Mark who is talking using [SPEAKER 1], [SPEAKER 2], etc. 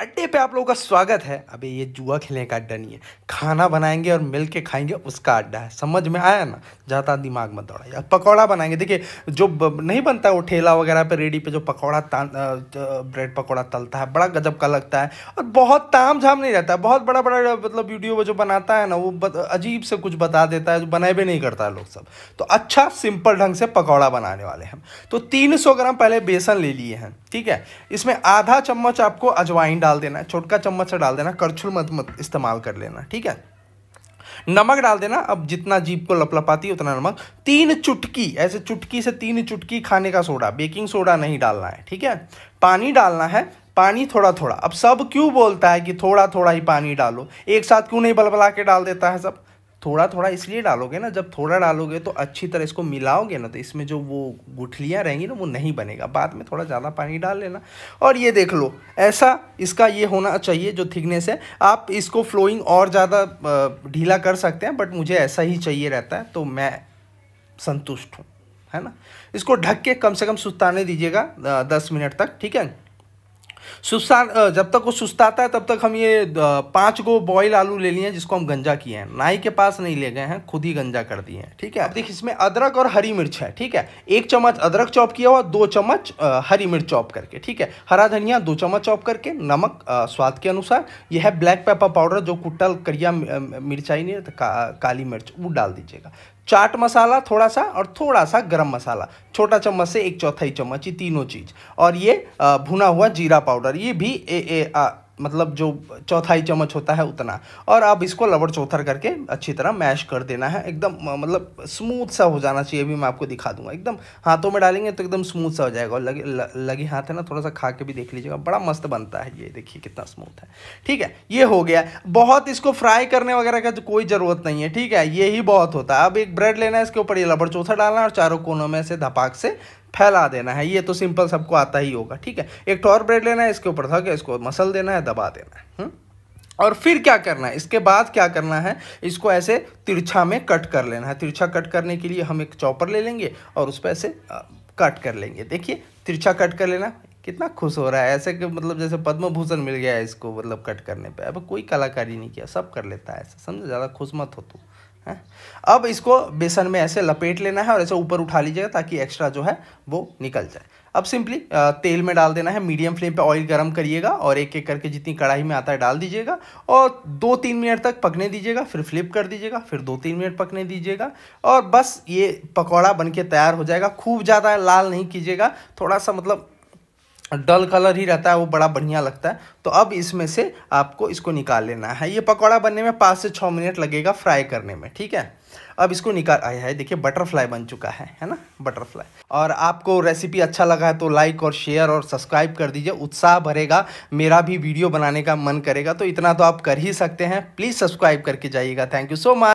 [SPEAKER 1] अड्डे पे आप लोगों का स्वागत है अबे ये जुआ खेलने का अड्डा नहीं है खाना बनाएंगे और मिल के खाएंगे उसका अड्डा है समझ में आया ना ज़्यादा दिमाग मत यार पकौड़ा बनाएंगे देखिए जो नहीं बनता वो ठेला वगैरह पे रेडी पे जो पकौड़ा ब्रेड पकौड़ा तलता है बड़ा गजब का लगता है और बहुत ताम झाम नहीं रहता है बहुत बड़ा बड़ा मतलब वीडियो जो बनाता है ना वो अजीब से कुछ बता देता है जो बनाए भी नहीं करता है लोग सब तो अच्छा सिंपल ढंग से पकौड़ा बनाने वाले हैं तो तीन ग्राम पहले बेसन ले लिए हैं ठीक है इसमें आधा चम्मच आपको अजवाइन डाल देना छोटका चम्मच से डाल देना करछुल मत मत इस्तेमाल कर लेना ठीक है नमक डाल देना अब जितना जीप को लपलपाती उतना नमक तीन चुटकी ऐसे चुटकी से तीन चुटकी खाने का सोडा बेकिंग सोडा नहीं डालना है ठीक है पानी डालना है पानी थोड़ा थोड़ा अब सब क्यों बोलता है कि थोड़ा थोड़ा ही पानी डालो एक साथ क्यों नहीं बलबला के डाल देता है सब थोड़ा थोड़ा इसलिए डालोगे ना जब थोड़ा डालोगे तो अच्छी तरह इसको मिलाओगे ना तो इसमें जो वो गुठलियाँ रहेंगी ना वो नहीं बनेगा बाद में थोड़ा ज़्यादा पानी डाल लेना और ये देख लो ऐसा इसका ये होना चाहिए जो थिकनेस है आप इसको फ्लोइंग और ज़्यादा ढीला कर सकते हैं बट मुझे ऐसा ही चाहिए रहता है तो मैं संतुष्ट हूँ है ना इसको ढक के कम से कम सुस्ताने दीजिएगा दस मिनट तक ठीक है सुस्ता जब तक वो सुस्ताता है तब तक हम ये पांच गो बॉयल आलू ले लिए हैं जिसको हम गंजा किए हैं नाई के पास नहीं ले गए हैं खुद ही गंजा कर दिए हैं ठीक है अब देखिए इसमें अदरक और हरी मिर्च है ठीक है एक चम्मच अदरक चॉप किया हुआ दो चम्मच हरी मिर्च चॉप करके ठीक है हरा धनिया दो चम्मच चॉप करके नमक स्वाद के अनुसार यह है ब्लैक पेपर पाउडर जो कुटल करिया मिर्चाई नहीं का, काली मिर्च वो डाल दीजिएगा चाट मसाला थोड़ा सा और थोड़ा सा गरम मसाला छोटा चम्मच से एक चौथाई चम्मच ये तीनों चीज़ और ये भुना हुआ जीरा पाउडर ये भी ए, ए, आ, मतलब जो चौथाई चम्मच होता है उतना और आप इसको लवड़ चौथर करके अच्छी तरह मैश कर देना है एकदम मतलब स्मूथ सा हो जाना चाहिए भी मैं आपको दिखा दूंगा एकदम हाथों में डालेंगे तो एकदम स्मूथ सा हो जाएगा और लगे लगे हाथ है ना थोड़ा सा खा के भी देख लीजिएगा बड़ा मस्त बनता है ये देखिए कितना स्मूथ है ठीक है ये हो गया बहुत इसको फ्राई करने वगैरह का तो कोई ज़रूरत नहीं है ठीक है ये ही बहुत होता है अब एक ब्रेड लेना है इसके ऊपर ये लबड़ चौथा डालना और चारों कोनों में से धपाक से फैला देना है ये तो सिंपल सबको आता ही होगा ठीक है एक टॉर ब्रेड लेना है इसके ऊपर धके इसको मसल देना है दबा देना है हुँ? हम्म? और फिर क्या करना है इसके बाद क्या करना है इसको ऐसे तिरछा में कट कर लेना है तिरछा कट करने के लिए हम एक चॉपर ले लेंगे और उस पर ऐसे कट कर लेंगे देखिए तिरछा कट कर लेना कितना खुश हो रहा है ऐसे कि मतलब जैसे पद्म भूषण मिल गया है इसको मतलब कट करने पे अब कोई कलाकारी नहीं किया सब कर लेता है ऐसा समझो ज़्यादा खुश मत हो तू है अब इसको बेसन में ऐसे लपेट लेना है और ऐसे ऊपर उठा लीजिएगा ताकि एक्स्ट्रा जो है वो निकल जाए अब सिंपली तेल में डाल देना है मीडियम फ्लेम पे ऑयल गर्म करिएगा और एक एक करके जितनी कढ़ाई में आता है डाल दीजिएगा और दो तीन मिनट तक पकने दीजिएगा फिर फ्लिप कर दीजिएगा फिर दो तीन मिनट पकने दीजिएगा और बस ये पकौड़ा बन के तैयार हो जाएगा खूब ज़्यादा लाल नहीं कीजिएगा थोड़ा सा मतलब डल कलर ही रहता है वो बड़ा बढ़िया लगता है तो अब इसमें से आपको इसको निकाल लेना है ये पकौड़ा बनने में पाँच से छः मिनट लगेगा फ्राई करने में ठीक है अब इसको निकाल आया है देखिए बटरफ्लाई बन चुका है है ना बटरफ्लाई और आपको रेसिपी अच्छा लगा है तो लाइक और शेयर और सब्सक्राइब कर दीजिए उत्साह भरेगा मेरा भी वीडियो बनाने का मन करेगा तो इतना तो आप कर ही सकते हैं प्लीज़ सब्सक्राइब करके जाइएगा थैंक यू सो मच